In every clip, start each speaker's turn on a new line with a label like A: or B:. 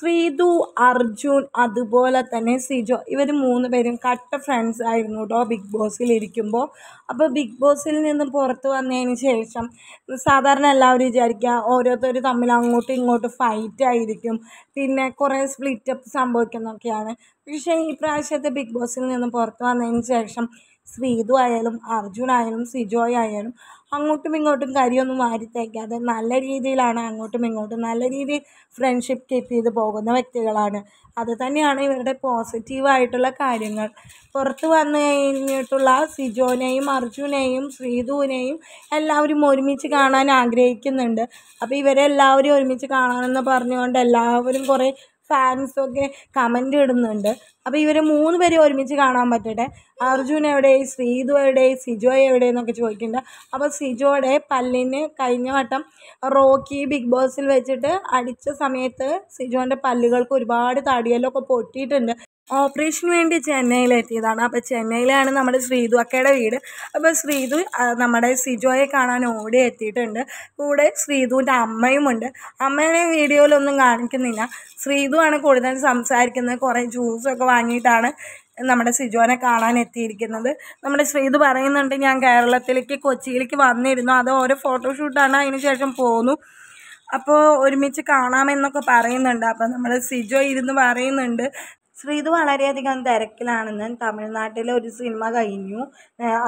A: ശ്രീതു അർജുൻ അതുപോലെ തന്നെ സിജോ ഇവർ മൂന്ന് പേരും കട്ട ഫ്രണ്ട്സ് ആയിരുന്നു കേട്ടോ ബിഗ് ബോസിൽ ഇരിക്കുമ്പോൾ അപ്പോൾ ബിഗ് ബോസിൽ നിന്ന് പുറത്ത് വന്നതിന് ശേഷം സാധാരണ എല്ലാവരും വിചാരിക്കുക ഓരോരുത്തർ തമ്മിൽ അങ്ങോട്ടും ഇങ്ങോട്ടും ഫൈറ്റ് ആയിരിക്കും പിന്നെ കുറേ സ്പ്ലിറ്റപ്പ് സംഭവിക്കുന്നൊക്കെയാണ് പക്ഷേ ഈ പ്രാവശ്യത്തെ ബിഗ് ബോസിൽ നിന്ന് പുറത്ത് വന്നതിന് ശേഷം ശ്രീതു ആയാലും അർജുൻ ആയാലും സിജോയ് ആയാലും അങ്ങോട്ടും ഇങ്ങോട്ടും കരിയൊന്നും വാരിത്തേക്കാതെ നല്ല രീതിയിലാണ് അങ്ങോട്ടും ഇങ്ങോട്ടും നല്ല രീതിയിൽ ഫ്രണ്ട്ഷിപ്പ് കീപ്പ് ചെയ്ത് പോകുന്ന വ്യക്തികളാണ് അത് തന്നെയാണ് ഇവരുടെ പോസിറ്റീവായിട്ടുള്ള കാര്യങ്ങൾ പുറത്ത് വന്ന് കഴിഞ്ഞിട്ടുള്ള സിജോനെയും അർജുനെയും ശ്രീതുവിനെയും എല്ലാവരും ഒരുമിച്ച് കാണാൻ ആഗ്രഹിക്കുന്നുണ്ട് അപ്പോൾ ഇവരെ എല്ലാവരും ഒരുമിച്ച് കാണാമെന്ന് പറഞ്ഞുകൊണ്ട് എല്ലാവരും കുറേ ഫാൻസും ഒക്കെ കമൻ്റ് ഇടുന്നുണ്ട് അപ്പോൾ ഇവർ മൂന്ന് പേരെ ഒരുമിച്ച് കാണാൻ പറ്റട്ടെ അർജുൻ എവിടെ ശ്രീതു എവിടെ സിജോ എവിടെ എന്നൊക്കെ ചോദിക്കുന്നുണ്ട് അപ്പോൾ സിജോയുടെ പല്ലിന് കഴിഞ്ഞ വട്ടം റോക്കി ബിഗ് ബോസിൽ വെച്ചിട്ട് അടിച്ച സമയത്ത് സിജോൻ്റെ പല്ലുകൾക്ക് ഒരുപാട് തടിയെല്ലൊക്കെ പൊട്ടിയിട്ടുണ്ട് ഓപ്പറേഷന് വേണ്ടി ചെന്നൈയിലെത്തിയതാണ് അപ്പോൾ ചെന്നൈയിലാണ് നമ്മുടെ ശ്രീതു അക്കയുടെ വീട് അപ്പോൾ ശ്രീതു നമ്മുടെ സിജോയെ കാണാൻ ഓടി എത്തിയിട്ടുണ്ട് കൂടെ ശ്രീതുവിൻ്റെ അമ്മയുമുണ്ട് അമ്മേനെ വീഡിയോയിലൊന്നും കാണിക്കുന്നില്ല ശ്രീതുവാണ് ആണ് കൂടുതൽ സംസാരിക്കുന്നത് കുറേ ജ്യൂസൊക്കെ വാങ്ങിയിട്ടാണ് നമ്മുടെ സിജോനെ കാണാൻ എത്തിയിരിക്കുന്നത് നമ്മുടെ ശ്രീത് പറയുന്നുണ്ട് ഞാൻ കേരളത്തിലേക്ക് കൊച്ചിയിലേക്ക് വന്നിരുന്നു അത് ഓരോ ഫോട്ടോഷൂട്ടാണ് അതിന് ശേഷം പോന്നു അപ്പോൾ ഒരുമിച്ച് കാണാമെന്നൊക്കെ പറയുന്നുണ്ട് അപ്പോൾ നമ്മൾ സിജോ ഇരുന്ന് പറയുന്നുണ്ട് ശ്രീതു വളരെയധികം തിരക്കിലാണെന്ന് തമിഴ്നാട്ടിലെ ഒരു സിനിമ കഴിഞ്ഞു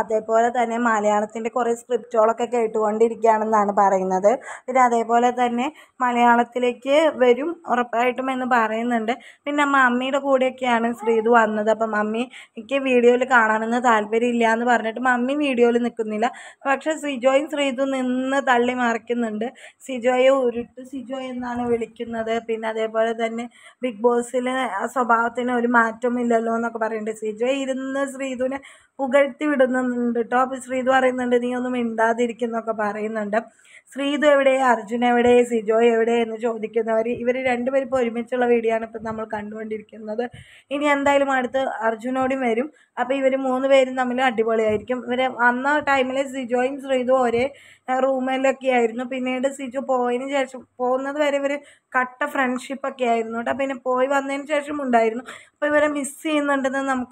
A: അതേപോലെ തന്നെ മലയാളത്തിൻ്റെ കുറേ സ്ക്രിപ്റ്റുകളൊക്കെ കേട്ടുകൊണ്ടിരിക്കുകയാണെന്നാണ് പറയുന്നത് പിന്നെ അതേപോലെ തന്നെ മലയാളത്തിലേക്ക് വരും ഉറപ്പായിട്ടും എന്ന് പറയുന്നുണ്ട് പിന്നെ മമ്മിയുടെ കൂടെയൊക്കെയാണ് ശ്രീതു വന്നത് അപ്പം മമ്മിക്ക് വീഡിയോയിൽ കാണണമെന്ന് താല്പര്യമില്ല എന്ന് പറഞ്ഞിട്ട് മമ്മി വീഡിയോയിൽ നിൽക്കുന്നില്ല പക്ഷേ സിജോയും ശ്രീതു നിന്ന് തള്ളി മറിക്കുന്നുണ്ട് സിജോയെ ഉരുട്ട് സിജോ എന്നാണ് വിളിക്കുന്നത് പിന്നെ അതേപോലെ തന്നെ ബിഗ് ബോസിലെ സ്വഭാവത്തിൽ ഭാഗത്തിന് ഒരു മാറ്റവും ഇല്ലല്ലോ എന്നൊക്കെ പറയുന്നുണ്ട് ശ്രീജു ഇരുന്ന് ശ്രീധുവിനെ പുകഴ്ത്തി വിടുന്നുണ്ട് കേട്ടോ അപ്പോൾ ശ്രീധു പറയുന്നുണ്ട് നീ ഒന്നും മിണ്ടാതിരിക്കുന്നൊക്കെ പറയുന്നുണ്ട് ശ്രീധു എവിടെ അർജുൻ എവിടെ സിജോ എവിടെ എന്ന് ചോദിക്കുന്നവർ ഇവർ രണ്ടുപേരും ഇപ്പോൾ ഒരുമിച്ചുള്ള വീഡിയോ ആണ് ഇപ്പം നമ്മൾ കണ്ടുകൊണ്ടിരിക്കുന്നത് ഇനി എന്തായാലും അടുത്ത് അർജുനോടും വരും അപ്പോൾ ഇവർ മൂന്ന് പേരും തമ്മിൽ അടിപൊളിയായിരിക്കും ഇവർ അന്ന ടൈമിൽ സിജോയും ശ്രീധു ഒരേ റൂമിലൊക്കെ ആയിരുന്നു പിന്നീട് സിജു പോയതിന് ശേഷം പോകുന്നത് വരെ ഇവർ കട്ട ഫ്രണ്ട്ഷിപ്പൊക്കെ ആയിരുന്നു കേട്ടോ പിന്നെ പോയി വന്നതിന് ശേഷം ഉണ്ടായിരുന്നു അപ്പോൾ ഇവരെ മിസ്സ് ചെയ്യുന്നുണ്ടെന്ന് നമുക്ക്